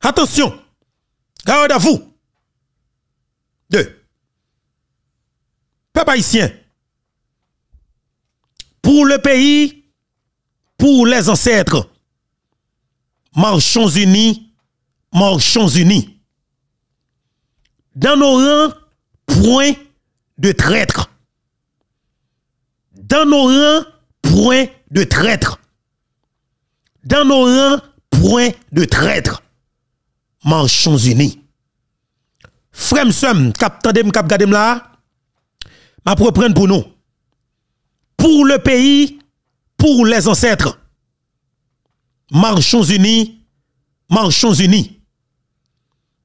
Attention, garde à vous. Deux, peuple haïtien, pour le pays, pour les ancêtres, marchons unis, marchons unis. Dans nos rangs, point de traître. Dans nos rangs, point de traître. Dans nos rangs, point de traître. Marchons Unis. Frem sem, cap cap là, m'a reprendre pour nous. Pour le pays, pour les ancêtres. Marchons unis, marchons unis.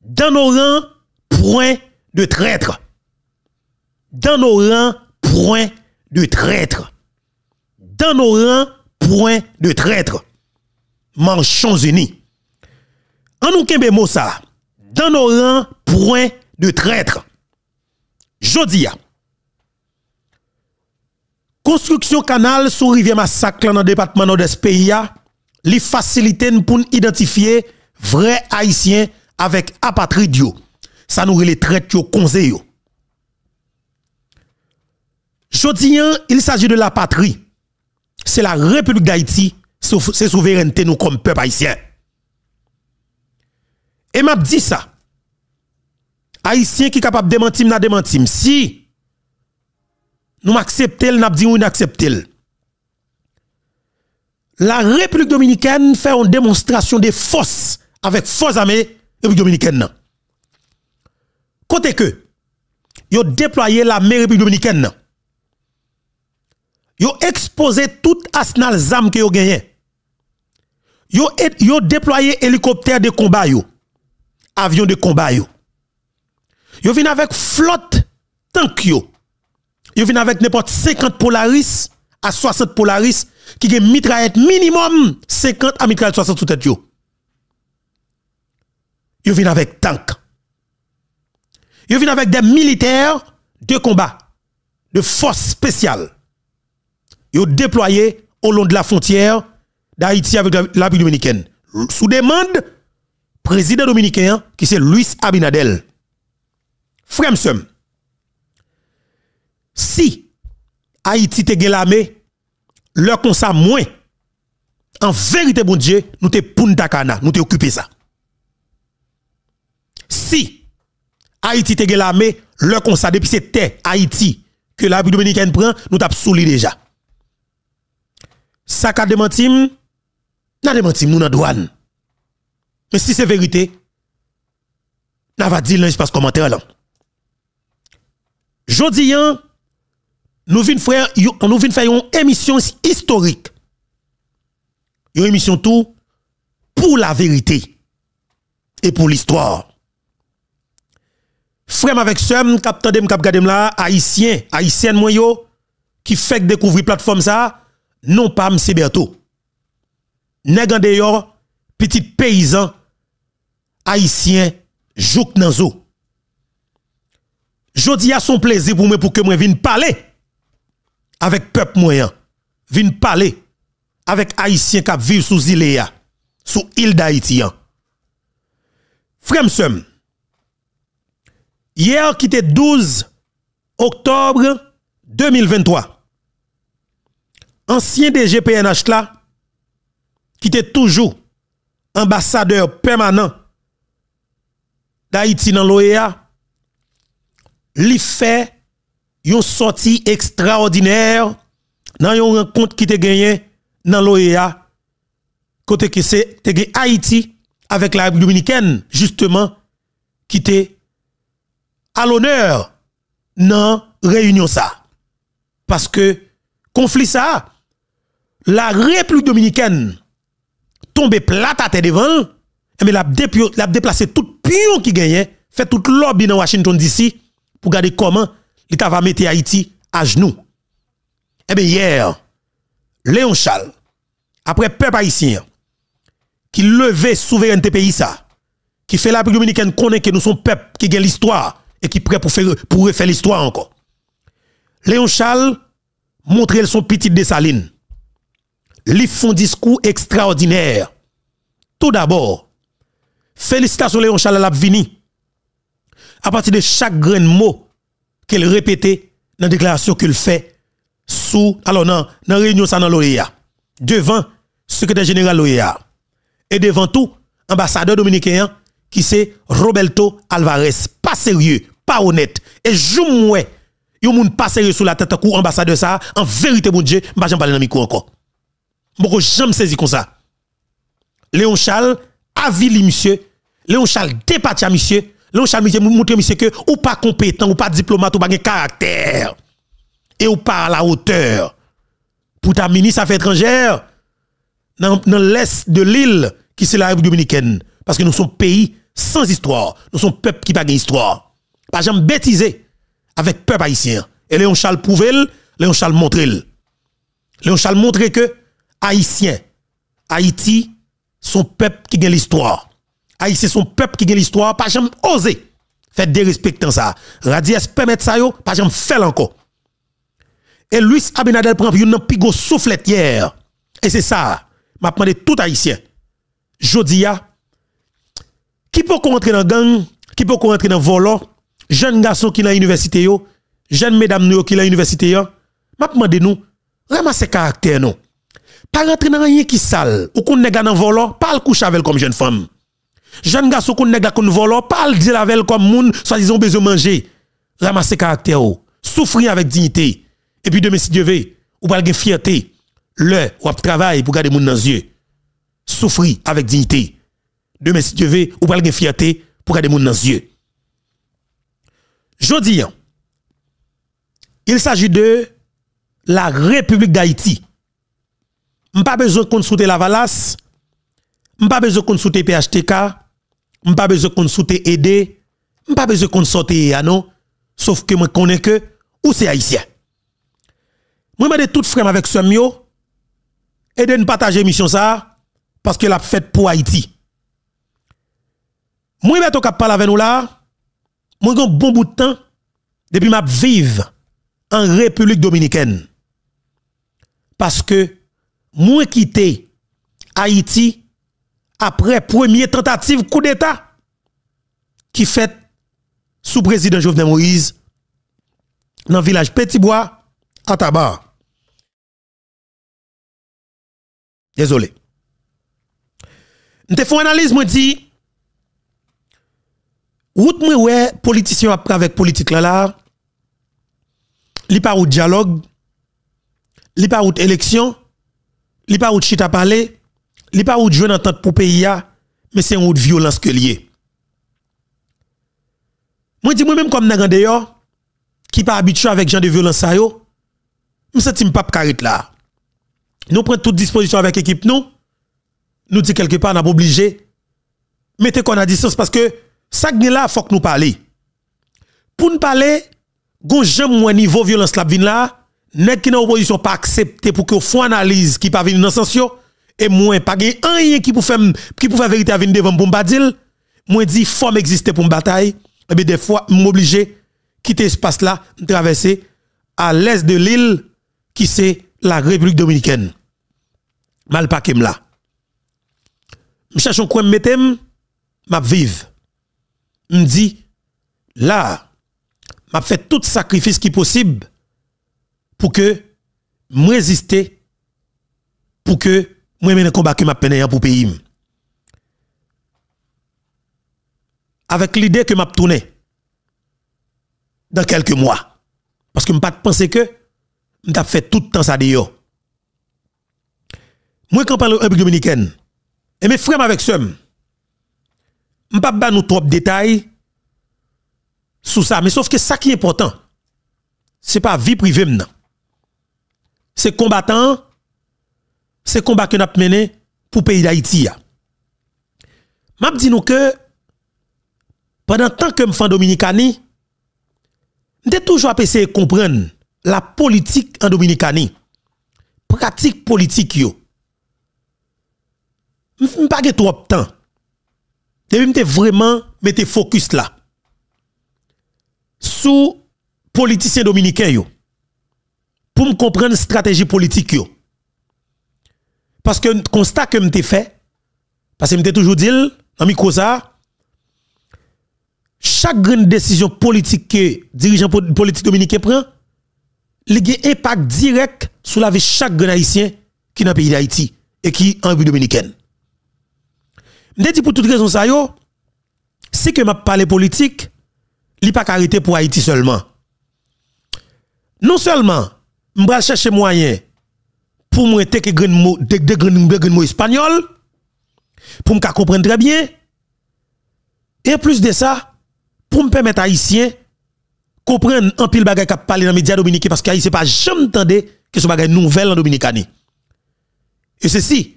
Dans nos rangs, point de traître. Dans nos rangs, point de traître. Dans nos rangs, point de traître. Marchons unis. An nou kembe mousa, dan nou ran prouen de tretre. Jodi ya. Konstruksyon kanal sou rivye masaklan nan depatman nou des peyi ya, li fasiliten pou n identifiye vre Haitien avèk apatri diyo. San nou ri le tret yo konze yo. Jodi ya, il saji de la patri. Se la Republik d'Haiti se souverente nou kon pep Haitien. Et m'a dit ça. Haïtien qui capable de démentir, n'a démentir. Si nous acceptons, n'a dit nous acceptons. La République dominicaine fait une démonstration de force avec force armée République dominicaine. Côté que, ont déployé la République dominicaine. ont exposé tout arsenal d'armes que ont gagné. Ils ont déployé hélicoptère de combat avion de combat yo. Yo avec flotte tank yo. Yo vin avec n'importe 50 Polaris à 60 Polaris qui gen mitraillette minimum 50 à mitraillette 60 sous tête yo. Yo vin avec tank. Yo vin avec des militaires de combat, de force spéciale. Yo déployé au long de la frontière d'Haïti avec la République dominicaine. Sous demande Prezident Dominikyan ki se Louis Abinadel. Fremsem. Si Haiti te gelame, lò kon sa mwen, an verite bon dje, nou te poun takana, nou te okupe sa. Si Haiti te gelame, lò kon sa depise te, Haiti, ke l'Abi Dominikyan pren, nou tap souli deja. Sa ka demantim, nan demantim nou nan douan. Mais si c'est vérité, n'a va dire l'espace commentaire là. Jodi hein, nous venons faire nous faire une émission historique. Une émission tout pour la vérité et pour l'histoire. Frère avec ce cap tandem cap gadem la haïtien, haïtienne moi yo qui fait découvrir plateforme ça non pas M. Berto. Nèg en dehors petit paysan Haitien Jouk Nanzou. Jodi a son plezi pou mwen pou ke mwen vin pale avek pep mwen yan. Vin pale avek Haitien kap viv sou zile ya. Sou il da Haiti yan. Fremsem. Ye an ki te 12 Oktobre 2023. Ansyen DG PNH la ki te toujou ambasadeur permanent d'Haïti dans l'OEA, li fait une sortie extraordinaire dans yon rencontre qui te gagné dans l'OEA côté que c'est Haïti avec la République dominicaine justement qui était à l'honneur dans réunion ça parce que conflit ça la République dominicaine tomber plate à tes devant mais eh l'a déplacé tout pion qui gagnait, fait toute lobby dans Washington DC pour garder comment l'État va mettre Haïti à genoux. Eh bien, hier, Léon Charles, après peuple haïtien, qui levait souveraineté pays ça, qui fait la République dominicaine connaît que nous sommes peuple qui gagne l'histoire et qui prêt pour faire pour refaire l'histoire encore. Léon Charles montre son petit Dessaline. Ils font discours extraordinaire. Tout d'abord, Félicitations Léon Charles Labvini. À partir de chaque grain de mot qu'elle répétait dans la déclaration qu'elle fait sous, alors non, dans la réunion ça dans l'OEA, devant secrétaire général l'OEA et devant tout ambassadeur dominicain qui c'est Roberto Alvarez. Pas sérieux, pas honnête. Et joue-moi, yon moun pas sérieux sous la tête de ambassadeur ça, en vérité, mon Dieu, m'ba j'en parle dans micro encore. Je ne saisi comme ça. Léon Charles, avili monsieur. Léon Charles dépatcha, monsieur. Léon Charles monsieur montre monsieur que ou pas compétent, ou pas diplomate, ou pas de caractère. Et ou pas à la hauteur. Pour ta ministre à étrangères, dans, dans l'est de l'île, qui c'est la République dominicaine. Parce que nous sommes pays sans histoire. Nous sommes peuple qui pas histoire Pas jamais bêtisé avec peuple haïtien. Et Léon Charles le... Léon Charles montre Léon Charles montre que Haïtien, Haïti, son peuple qui gagne l'histoire. Haïti, son peuple qui gagne l'histoire, pas jamais oser faire des respectants ça. Radies permettre ça, pas jamais faire encore. Et Luis Abinadel prend une pigo soufflet hier. Et c'est ça, m'a demandé tout haïtien. Jodia, qui peut rentrer dans gang, qui peut rentrer dans volant, jeune garçon qui est dans l'université, jeune mesdames qui est dans l'université, m'a demandé nous, c'est caractère nous pas rentrer dans rien qui sale. Ou qu'on nèg dans volant, pas le coucher avec comme jeune femme. Jeune garçon qu'on nèg qu'on volant, pas le dire avec comme moun, soit disant besoin manger. Ramasser caractère oh. souffrir avec dignité. Et puis demain si Dieu veut, ou pas gain fierté. Le ou travail pour garder moun dans yeux. Souffrir avec dignité. Demain si Dieu veut, ou pas gain fierté pour garder moun dans yeux. Jodi, hein. il s'agit de la République d'Haïti pas besoin qu'on Lavalas. la n'ai pas besoin de consulter PHTK. pas besoin qu'on Je aider. pas besoin de consulter e e non. Sauf que je connais que où c'est haïtien. Moi m'aide tout frère avec ce mio et de partager mission ça parce que l'a fête pour Haïti. Moi je vais parler avec nous là. Moi un bon bout de temps depuis m'a vivre en République dominicaine. Parce que moins quitté Haïti après première tentative coup d'État qui fait sous président Jovenel Moïse dans le village Petitbois à Tabar. Désolé. Je fait une analyse, moi dit, route moi ouais, politicien après avec politique là là, li pas route dialogue, li pas route élection, li pas où chita parler, li pa ou jouer en pour pays mais c'est une autre violence que lié. Moi dis moi même comme nan dehors qui pas habitué avec gens de violence ça yo, me senti pas carré là. Nous prenons toute disposition avec l'équipe, nous. Nous dit quelque part n'a pas obligé mettez qu'on a distance parce que ça là faut que nous parler. Pour nous parler, gon j'aime moins niveau violence la vin là nèg qui dans opposition pas accepté pour que une analyse qui pas venir dans et moins pas un rien qui pour faire qui pour faire vérité venir devant pour moins moi dit forme exister pour une bataille et eh bien des fois m'obligé quitter espace là traverser à l'est de l'île qui c'est la République dominicaine mal pas là me cherche un coin me m'a vive me dit là m'a fait tout sacrifice qui possible pour que je résiste, pour que je mène un combat que ma peine pour le pays. Avec l'idée que je tourné dans quelques mois. Parce que je ne pense que je fait tout le temps ça d'ailleurs. Moi, quand je parle en dominicaine, et mes frères avec ça. je ne pas nous trop de détails sur ça. Mais sauf que ça qui est important, ce n'est pas la vie privée maintenant. Ces combattant, ces combat que nous avons mené pour le pays d'Haïti. Je dis nous que pendant tant que je suis Dominicani, j'ai toujours essayé de comprendre la politique en La pratique politique. Yo. suis pas trop de temps. Je vraiment mettre focus là. Sous politiciens dominicains pour me comprendre stratégie politique Parce que constat que m'te fait parce que m'te toujours dit dans micro ça chaque grande décision politique que dirigeant politique dominicain prend il a un impact direct sur la vie de chaque grand haïtien qui est dans le pays d'Haïti et qui est en République dominicaine. Je dis pour toute raison ça yo, c'est que m'a parlé politique, il pas arrêter pour Haïti seulement. Non seulement vais chercher moyen pour me que des mots espagnols espagnol pour me comprendre très bien et plus de ça pour me permettre haïtien comprendre un pile bagay qui parler dans médias dominicains parce c'est pas jamais entendu que ce bagay nouvelle en Dominicani. et ceci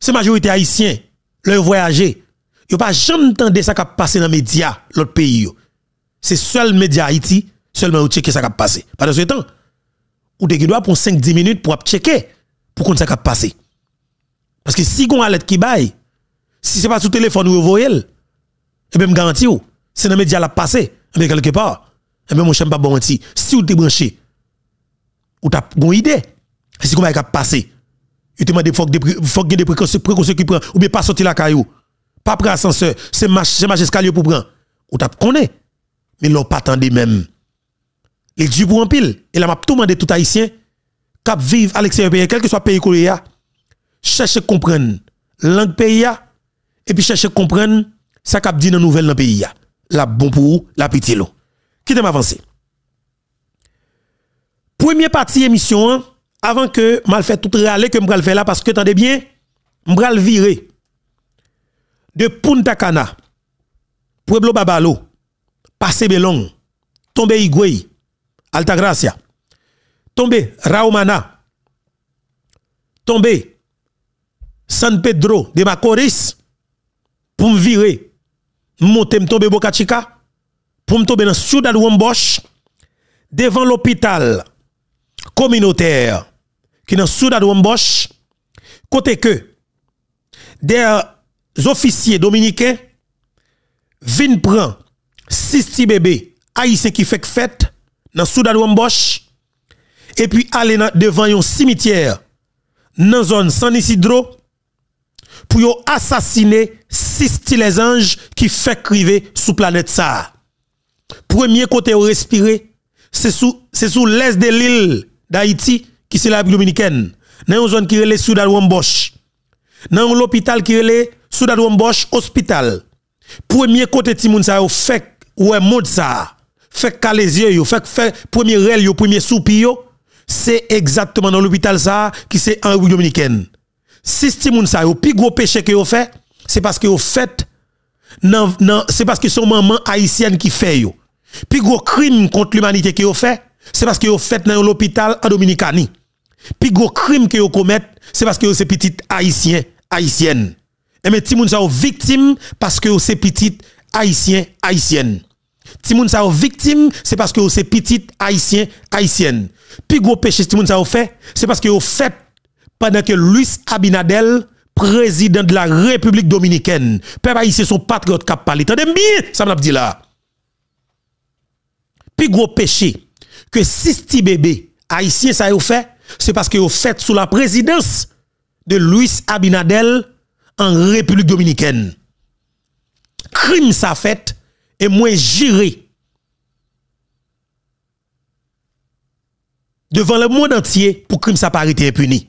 ces majorité haïtien leur voyager yo pas jamais entendu ça k'ap passé dans médias l'autre pays c'est seul média Haïti seulement ou checker ça qui passé pendant ce temps ou te doit pour 5 10 minutes pour checker pour qu'on ça cap passer parce que si on l'aide qui baille si c'est pas sous téléphone ou voyez et bien ou garantis c'est dans média la passer mais e quelque ben part et bien mon chien pas bon si ou t'es branché ou t'as bonne idée si comment cap passer il te demande faut faut des qui ou bien pas sortir la caillou pas prendre ascenseur c'est marche c'est escalier pour prendre ou t'as connu, mais l'on pas attendre même les du pour en pile. Et là, m'a tout demandé tout haïtien, cap vivre à l'extérieur pays, quel que soit pays coréen, cherchez comprendre langue pays, et puis cherchez comprendre ça cap dit dans nouvelle dans pays. La bon pour la pitié. lo Qui m'avancer? Première partie émission, hein, avant que mal fait tout râler que m'bral fait là, parce que t'en bien, m'bral virer de Punta Cana, Pueblo Babalo, Passe Belong, Tombe Igwe, Altagracia. Tombé Raumana. Tombé San Pedro de Macoris pour me virer. Monter me tomber Boca Chica pour me tomber dans de Wambosh devant l'hôpital communautaire qui est dans de Wambosh côté que des euh, officiers dominicains viennent prendre 6 petits bébés haïtiens qui fait fête dans Soudan Wambosh, et puis aller devant un cimetière dans zone San Isidro pour assassiner six les anges qui fait criver sous planète ça. Premier côté où respirer, c'est sous c'est sous l'est de l'île d'Haïti qui est la dominicaine. Dans une zone qui est Soudan Wambosh. Dans l'hôpital qui est Soudan Wambosh Hospital. Premier côté Timoun ça fait ouais monde ça fait caler yeux, fait fait premier rel, premier soupir, c'est exactement dans l'hôpital ça qui c'est en dominicaine. Si ce moun ça, le plus gros péché que vous fait, c'est parce que vous fait non c'est parce que son maman haïtienne qui fait Le Plus gros crime contre l'humanité que vous fait, c'est parce que vous faites dans l'hôpital en Dominicanie. Plus gros crime que vous commettez, c'est parce que vous c'est petit haïtien, haïtienne. Et eh, mais ti moun ça victime parce que vous c'est petit haïtien, haïtienne. Si vous avez victime, c'est parce que vous êtes petit haïtien, haïtienne. Puis gros péché si moun sa fait, c'est parce que vous fait pendant que Luis Abinadel président de la République dominicaine. Peuple haïtien son patriote qui Vous Tendez bien, ça m'a dit là. Puis gros péché que si bébé haïtien ça fait, c'est parce que vous fait sous la présidence de Luis Abinadel en République dominicaine. Crime ça fait et moins j'irai devant le monde entier pour crime ça parité et impuni.